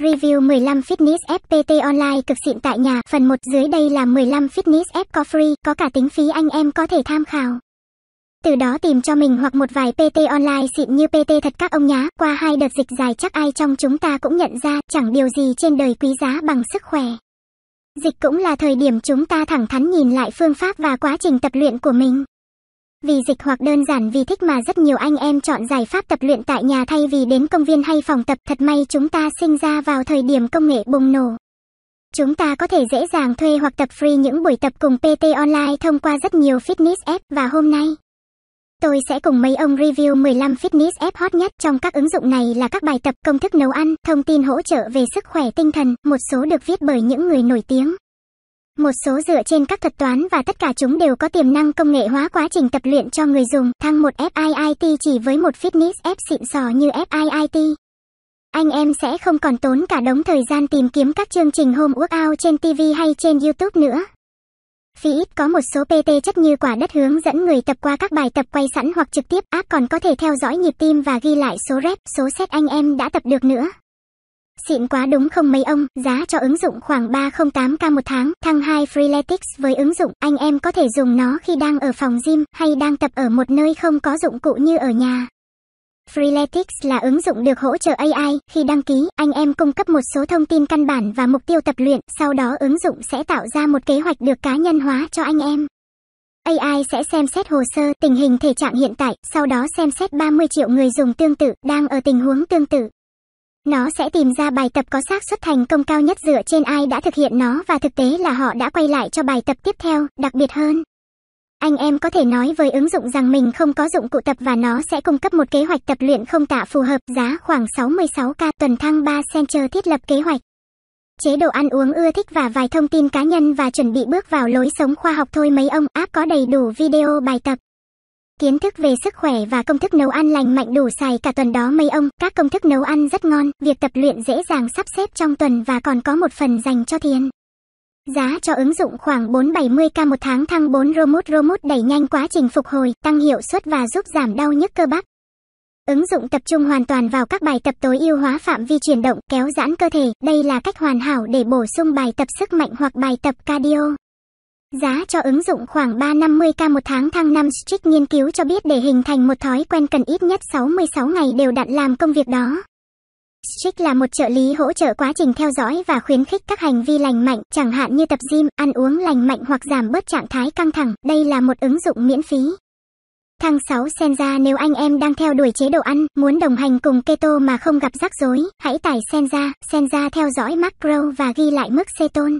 Review 15 Fitness FPT Online cực xịn tại nhà. Phần 1 dưới đây là 15 Fitness F có free, có cả tính phí anh em có thể tham khảo. Từ đó tìm cho mình hoặc một vài PT online xịn như PT thật các ông nhá. Qua hai đợt dịch dài chắc ai trong chúng ta cũng nhận ra chẳng điều gì trên đời quý giá bằng sức khỏe. Dịch cũng là thời điểm chúng ta thẳng thắn nhìn lại phương pháp và quá trình tập luyện của mình. Vì dịch hoặc đơn giản vì thích mà rất nhiều anh em chọn giải pháp tập luyện tại nhà thay vì đến công viên hay phòng tập. Thật may chúng ta sinh ra vào thời điểm công nghệ bùng nổ. Chúng ta có thể dễ dàng thuê hoặc tập free những buổi tập cùng PT online thông qua rất nhiều fitness app và hôm nay Tôi sẽ cùng mấy ông review 15 fitness app hot nhất trong các ứng dụng này là các bài tập công thức nấu ăn, thông tin hỗ trợ về sức khỏe tinh thần, một số được viết bởi những người nổi tiếng một số dựa trên các thuật toán và tất cả chúng đều có tiềm năng công nghệ hóa quá trình tập luyện cho người dùng. Thăng một FIIT chỉ với một fitness app xịn sò như FIIT. Anh em sẽ không còn tốn cả đống thời gian tìm kiếm các chương trình home workout trên TV hay trên YouTube nữa. Phí ít có một số PT chất như quả đất hướng dẫn người tập qua các bài tập quay sẵn hoặc trực tiếp. App còn có thể theo dõi nhịp tim và ghi lại số rep, số set anh em đã tập được nữa xịn quá đúng không mấy ông, giá cho ứng dụng khoảng 308k một tháng, thăng 2 Freeletics với ứng dụng, anh em có thể dùng nó khi đang ở phòng gym hay đang tập ở một nơi không có dụng cụ như ở nhà. Freeletics là ứng dụng được hỗ trợ AI, khi đăng ký, anh em cung cấp một số thông tin căn bản và mục tiêu tập luyện, sau đó ứng dụng sẽ tạo ra một kế hoạch được cá nhân hóa cho anh em. AI sẽ xem xét hồ sơ, tình hình thể trạng hiện tại, sau đó xem xét 30 triệu người dùng tương tự, đang ở tình huống tương tự. Nó sẽ tìm ra bài tập có xác suất thành công cao nhất dựa trên ai đã thực hiện nó và thực tế là họ đã quay lại cho bài tập tiếp theo, đặc biệt hơn. Anh em có thể nói với ứng dụng rằng mình không có dụng cụ tập và nó sẽ cung cấp một kế hoạch tập luyện không tạ phù hợp giá khoảng 66k tuần thăng 3 Center thiết lập kế hoạch. Chế độ ăn uống ưa thích và vài thông tin cá nhân và chuẩn bị bước vào lối sống khoa học thôi mấy ông, app có đầy đủ video bài tập kiến thức về sức khỏe và công thức nấu ăn lành mạnh đủ xài cả tuần đó mây ông. Các công thức nấu ăn rất ngon, việc tập luyện dễ dàng sắp xếp trong tuần và còn có một phần dành cho thiền. Giá cho ứng dụng khoảng 470k một tháng thăng 4 Romut Romut đẩy nhanh quá trình phục hồi, tăng hiệu suất và giúp giảm đau nhức cơ bắp. Ứng dụng tập trung hoàn toàn vào các bài tập tối ưu hóa phạm vi chuyển động, kéo giãn cơ thể. Đây là cách hoàn hảo để bổ sung bài tập sức mạnh hoặc bài tập cardio. Giá cho ứng dụng khoảng 350k một tháng thăng năm Street nghiên cứu cho biết để hình thành một thói quen cần ít nhất 66 ngày đều đặn làm công việc đó. Street là một trợ lý hỗ trợ quá trình theo dõi và khuyến khích các hành vi lành mạnh, chẳng hạn như tập gym, ăn uống lành mạnh hoặc giảm bớt trạng thái căng thẳng. Đây là một ứng dụng miễn phí. Thăng 6 Senza nếu anh em đang theo đuổi chế độ ăn, muốn đồng hành cùng keto mà không gặp rắc rối, hãy tải Senza. Senza theo dõi macro và ghi lại mức ceton.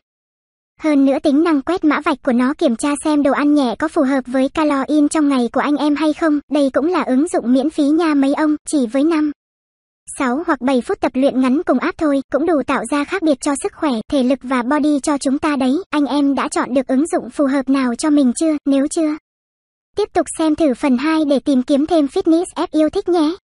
Hơn nữa tính năng quét mã vạch của nó kiểm tra xem đồ ăn nhẹ có phù hợp với calo in trong ngày của anh em hay không. Đây cũng là ứng dụng miễn phí nha mấy ông, chỉ với 5. 6 hoặc 7 phút tập luyện ngắn cùng app thôi, cũng đủ tạo ra khác biệt cho sức khỏe, thể lực và body cho chúng ta đấy. Anh em đã chọn được ứng dụng phù hợp nào cho mình chưa? Nếu chưa, tiếp tục xem thử phần 2 để tìm kiếm thêm fitness app yêu thích nhé.